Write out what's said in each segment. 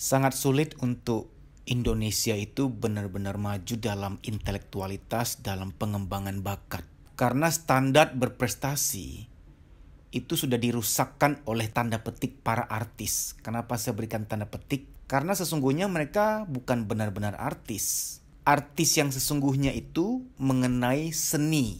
sangat sulit untuk Indonesia itu benar-benar maju dalam intelektualitas, dalam pengembangan bakat. Karena standar berprestasi itu sudah dirusakkan oleh tanda petik para artis. Kenapa saya berikan tanda petik? Karena sesungguhnya mereka bukan benar-benar artis. Artis yang sesungguhnya itu mengenai seni,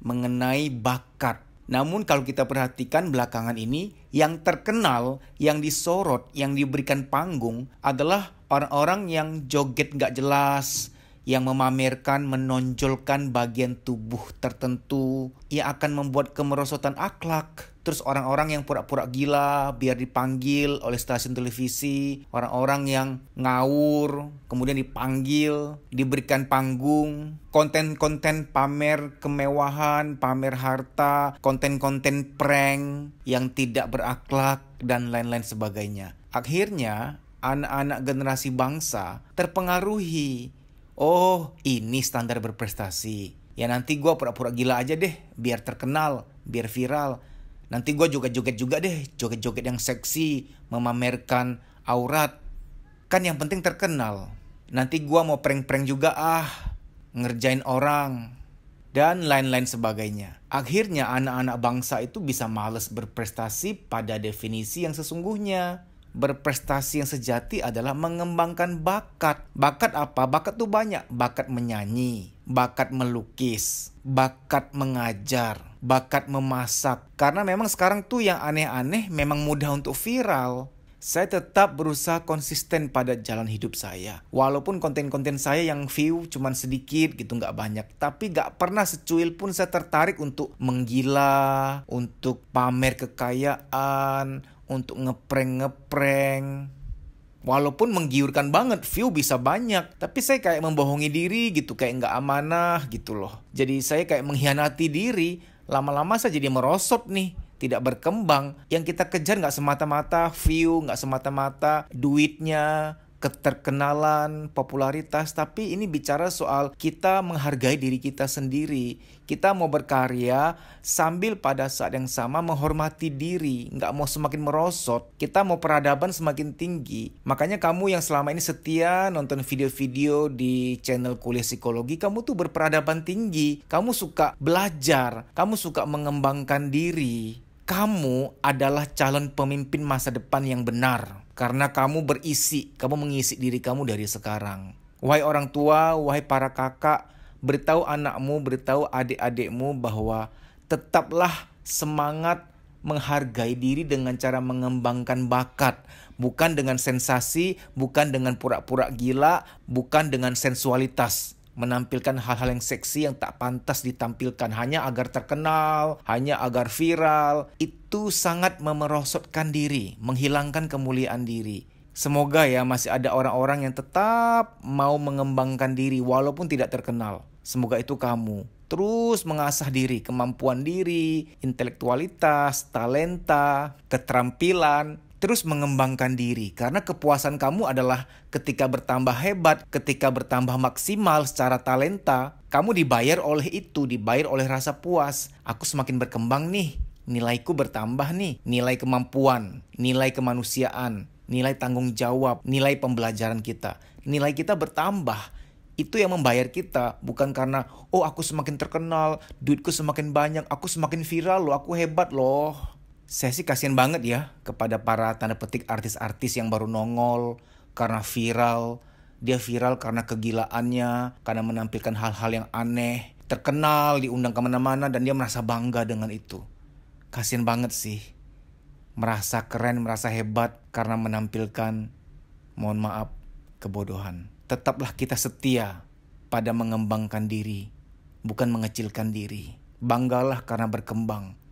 mengenai bakat, namun kalau kita perhatikan belakangan ini yang terkenal, yang disorot, yang diberikan panggung adalah orang-orang yang joget nggak jelas, yang memamerkan, menonjolkan bagian tubuh tertentu yang akan membuat kemerosotan akhlak. Terus orang-orang yang pura-pura gila biar dipanggil oleh stasiun televisi, orang-orang yang ngawur, kemudian dipanggil, diberikan panggung, konten-konten pamer kemewahan, pamer harta, konten-konten prank yang tidak berakhlak dan lain-lain sebagainya. Akhirnya anak-anak generasi bangsa terpengaruhi oh ini standar berprestasi. Ya nanti gue pura-pura gila aja deh, biar terkenal, biar viral. Nanti gue juga joget juga deh, joget-joget yang seksi, memamerkan aurat. Kan yang penting terkenal. Nanti gue mau prank-prank juga ah, ngerjain orang, dan lain-lain sebagainya. Akhirnya anak-anak bangsa itu bisa males berprestasi pada definisi yang sesungguhnya berprestasi yang sejati adalah mengembangkan bakat. Bakat apa? Bakat tuh banyak. Bakat menyanyi, bakat melukis, bakat mengajar, bakat memasak. Karena memang sekarang tuh yang aneh-aneh memang mudah untuk viral saya tetap berusaha konsisten pada jalan hidup saya. Walaupun konten-konten saya yang view cuman sedikit gitu nggak banyak. Tapi nggak pernah secuil pun saya tertarik untuk menggila, untuk pamer kekayaan, untuk ngepreng-ngepreng, Walaupun menggiurkan banget, view bisa banyak. Tapi saya kayak membohongi diri gitu, kayak nggak amanah gitu loh. Jadi saya kayak mengkhianati diri. Lama-lama saya jadi merosot nih tidak berkembang, yang kita kejar nggak semata-mata view, nggak semata-mata duitnya, keterkenalan, popularitas, tapi ini bicara soal kita menghargai diri kita sendiri. Kita mau berkarya sambil pada saat yang sama menghormati diri, nggak mau semakin merosot. Kita mau peradaban semakin tinggi. Makanya kamu yang selama ini setia nonton video-video di channel kuliah psikologi, kamu tuh berperadaban tinggi. Kamu suka belajar, kamu suka mengembangkan diri kamu adalah calon pemimpin masa depan yang benar. Karena kamu berisi, kamu mengisi diri kamu dari sekarang. Wahai orang tua, wahai para kakak, beritahu anakmu, beritahu adik-adikmu bahwa tetaplah semangat menghargai diri dengan cara mengembangkan bakat, bukan dengan sensasi, bukan dengan pura-pura gila, bukan dengan sensualitas menampilkan hal-hal yang seksi yang tak pantas ditampilkan hanya agar terkenal, hanya agar viral. Itu sangat memerosotkan diri, menghilangkan kemuliaan diri. Semoga ya masih ada orang-orang yang tetap mau mengembangkan diri walaupun tidak terkenal. Semoga itu kamu. Terus mengasah diri, kemampuan diri, intelektualitas, talenta, keterampilan, terus mengembangkan diri karena kepuasan kamu adalah ketika bertambah hebat, ketika bertambah maksimal secara talenta, kamu dibayar oleh itu, dibayar oleh rasa puas. Aku semakin berkembang nih, nilaiku bertambah nih, nilai kemampuan, nilai kemanusiaan, nilai tanggung jawab, nilai pembelajaran kita. Nilai kita bertambah. Itu yang membayar kita, bukan karena, oh aku semakin terkenal, duitku semakin banyak, aku semakin viral loh, aku hebat loh saya sih kasihan banget ya kepada para tanda petik artis-artis yang baru nongol karena viral. Dia viral karena kegilaannya, karena menampilkan hal-hal yang aneh. Terkenal, diundang kemana-mana, dan dia merasa bangga dengan itu. Kasian banget sih. Merasa keren, merasa hebat karena menampilkan, mohon maaf, kebodohan. Tetaplah kita setia pada mengembangkan diri, bukan mengecilkan diri. Banggalah karena berkembang,